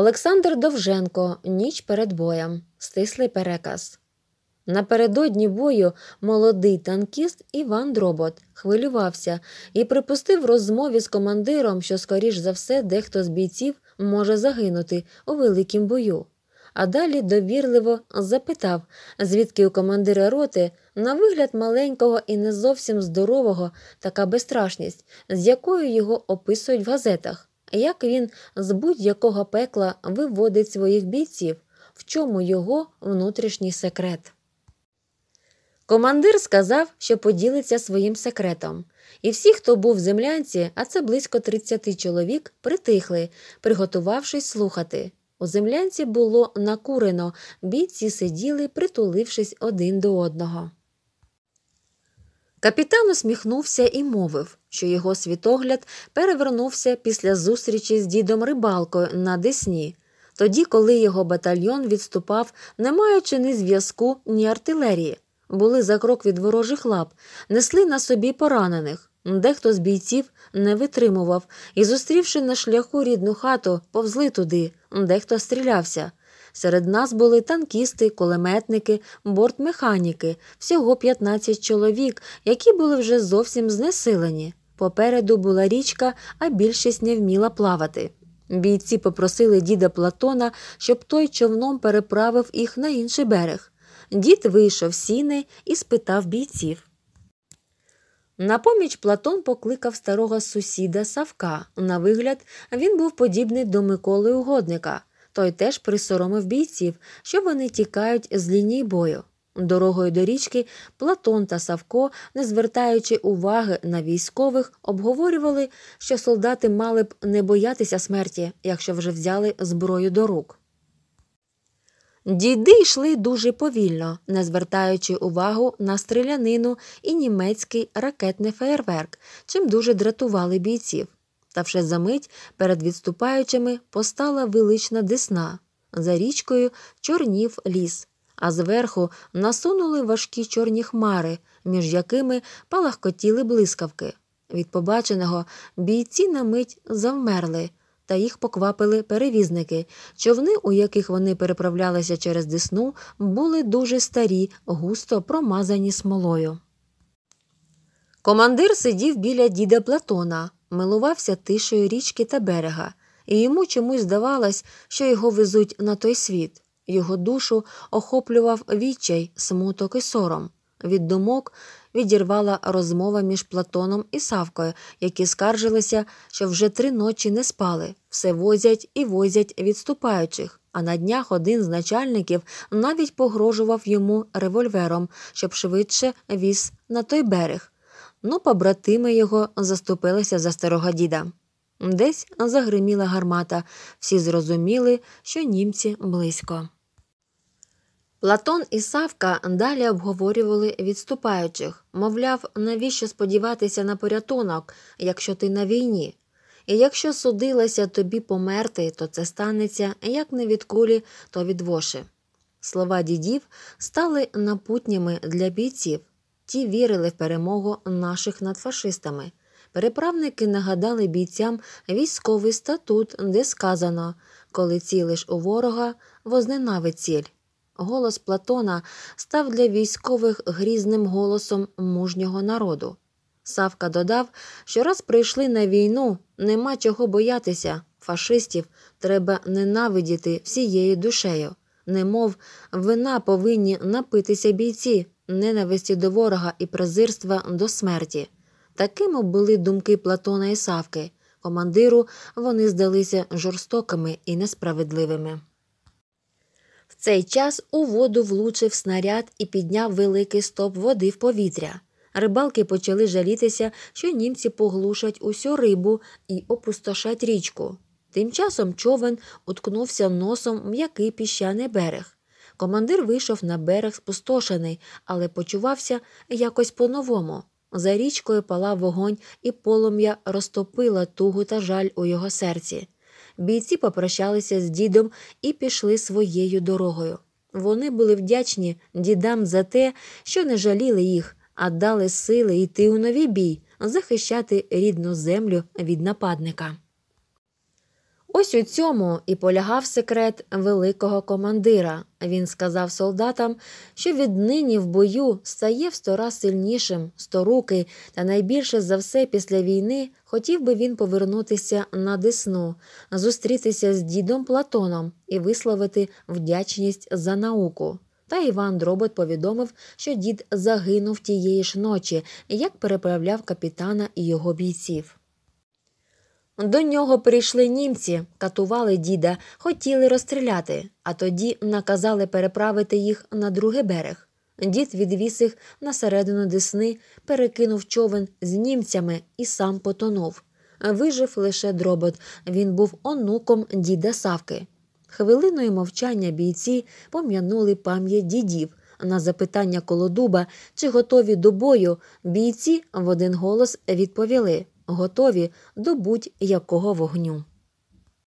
Олександр Довженко, ніч перед боєм, стислий переказ. Напередодні бою молодий танкіст Іван Дробот хвилювався і припустив розмові з командиром, що, скоріш за все, дехто з бійців може загинути у великім бою. А далі довірливо запитав, звідки у командира роти на вигляд маленького і не зовсім здорового така безстрашність, з якою його описують в газетах як він з будь-якого пекла виводить своїх бійців, в чому його внутрішній секрет. Командир сказав, що поділиться своїм секретом, і всі, хто був в землянці, а це близько 30 чоловік, притихли, приготувавшись слухати. У землянці було накурено, бійці сиділи, притулившись один до одного. Капітан усміхнувся і мовив, що його світогляд перевернувся після зустрічі з дідом рибалкою на Десні, тоді, коли його батальйон відступав, не маючи ні зв'язку, ні артилерії, були за крок від ворожих лап, несли на собі поранених. Дехто з бійців не витримував і, зустрівши на шляху рідну хату, повзли туди, дехто стрілявся. Серед нас були танкісти, кулеметники, бортмеханіки, всього 15 чоловік, які були вже зовсім знесилені. Попереду була річка, а більшість не вміла плавати. Бійці попросили діда Платона, щоб той човном переправив їх на інший берег. Дід вийшов з сіни і спитав бійців. На поміч Платон покликав старого сусіда Савка. На вигляд, він був подібний до Миколи Угодника той теж присоромив бійців, що вони тікають з лінії бою. Дорогою до річки Платон та Савко, не звертаючи уваги на військових, обговорювали, що солдати мали б не боятися смерті, якщо вже взяли зброю до рук. Діди йшли дуже повільно, не звертаючи увагу на стрілянину і німецький ракетний феєрверк, чим дуже дратували бійців. Та вже за мить перед відступаючими постала велична десна. За річкою чорнів ліс, а зверху насунули важкі чорні хмари, між якими палахкотіли блискавки. Від побаченого бійці на мить завмерли, та їх поквапили перевізники. Човни, у яких вони переправлялися через десну, були дуже старі, густо промазані смолою. Командир сидів біля діда Платона милувався тишею річки та берега, і йому чомусь здавалось, що його везуть на той світ. Його душу охоплював відчай, смуток і сором. Від думок відірвала розмова між Платоном і Савкою, які скаржилися, що вже три ночі не спали, все возять і возять відступаючих. А на днях один з начальників навіть погрожував йому револьвером, щоб швидше віз на той берег ну побратими його заступилися за старого діда. Десь загриміла гармата, всі зрозуміли, що німці близько. Платон і Савка далі обговорювали відступаючих мовляв, навіщо сподіватися на порятунок, якщо ти на війні. І якщо судилося тобі померти, то це станеться як не від кулі, то від воші. Слова дідів стали напутніми для бійців, Ті вірили в перемогу наших над фашистами. Переправники нагадали бійцям військовий статут, де сказано коли цілиш у ворога, возненави ціль. Голос Платона став для військових грізним голосом мужнього народу. Савка додав, що раз прийшли на війну, нема чого боятися. Фашистів треба ненавидіти всією душею, немов вина повинні напитися бійці ненависті до ворога і презирства до смерті. Такими були думки Платона і Савки. Командиру вони здалися жорстокими і несправедливими. В цей час у воду влучив снаряд і підняв великий стоп води в повітря. Рибалки почали жалітися, що німці поглушать усю рибу і опустошать річку. Тим часом човен уткнувся носом в м'який піщаний берег. Командир вийшов на берег спустошений, але почувався якось по-новому. За річкою палав вогонь, і полум'я розтопила тугу та жаль у його серці. Бійці попрощалися з дідом і пішли своєю дорогою. Вони були вдячні дідам за те, що не жаліли їх, а дали сили йти у новий бій, захищати рідну землю від нападника. Ось у цьому і полягав секрет великого командира. Він сказав солдатам, що віднині в бою стає в сто раз сильнішим, сто сторукий, та найбільше за все після війни хотів би він повернутися на Десну, зустрітися з дідом Платоном і висловити вдячність за науку. Та Іван Дробот повідомив, що дід загинув тієї ж ночі, як переправляв капітана і його бійців. До нього прийшли німці, катували діда, хотіли розстріляти, а тоді наказали переправити їх на другий берег. Дід відвіз їх на середину Десни, перекинув човен з німцями і сам потонув. Вижив лише дробот. Він був онуком діда Савки. Хвилиною мовчання бійці пом'янули пам'ять дідів. На запитання колодуба, чи готові до бою, бійці в один голос відповіли готові до будь-якого вогню.